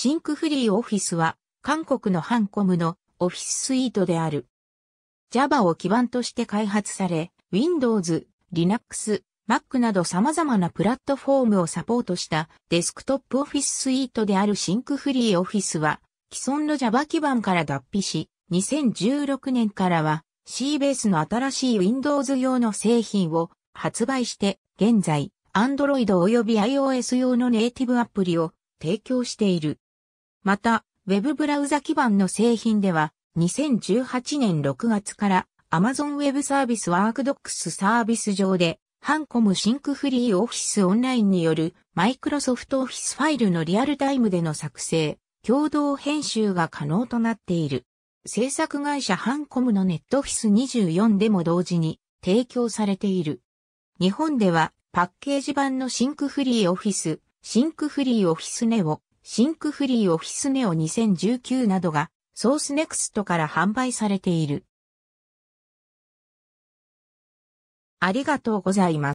シンクフリーオフィスは韓国のハンコムのオフィススイートである。Java を基盤として開発され、Windows、Linux、Mac など様々なプラットフォームをサポートしたデスクトップオフィススイートであるシンクフリーオフィスは既存の Java 基盤から脱皮し、2016年からは C ベースの新しい Windows 用の製品を発売して、現在、Android 及び iOS 用のネイティブアプリを提供している。また、ウェブブラウザ基盤の製品では、2018年6月から Amazon Web サービスワークドックスサービス上で、ハンコムシンクフリーオフィスオンラインによるマイクロソフトオフィスファイルのリアルタイムでの作成、共同編集が可能となっている。制作会社ハンコムのネットオフィス24でも同時に提供されている。日本ではパッケージ版のシンクフリーオフィス、シンクフリーオフィスネオ、シンクフリーオフィスネオ2019などがソースネクストから販売されている。ありがとうございます。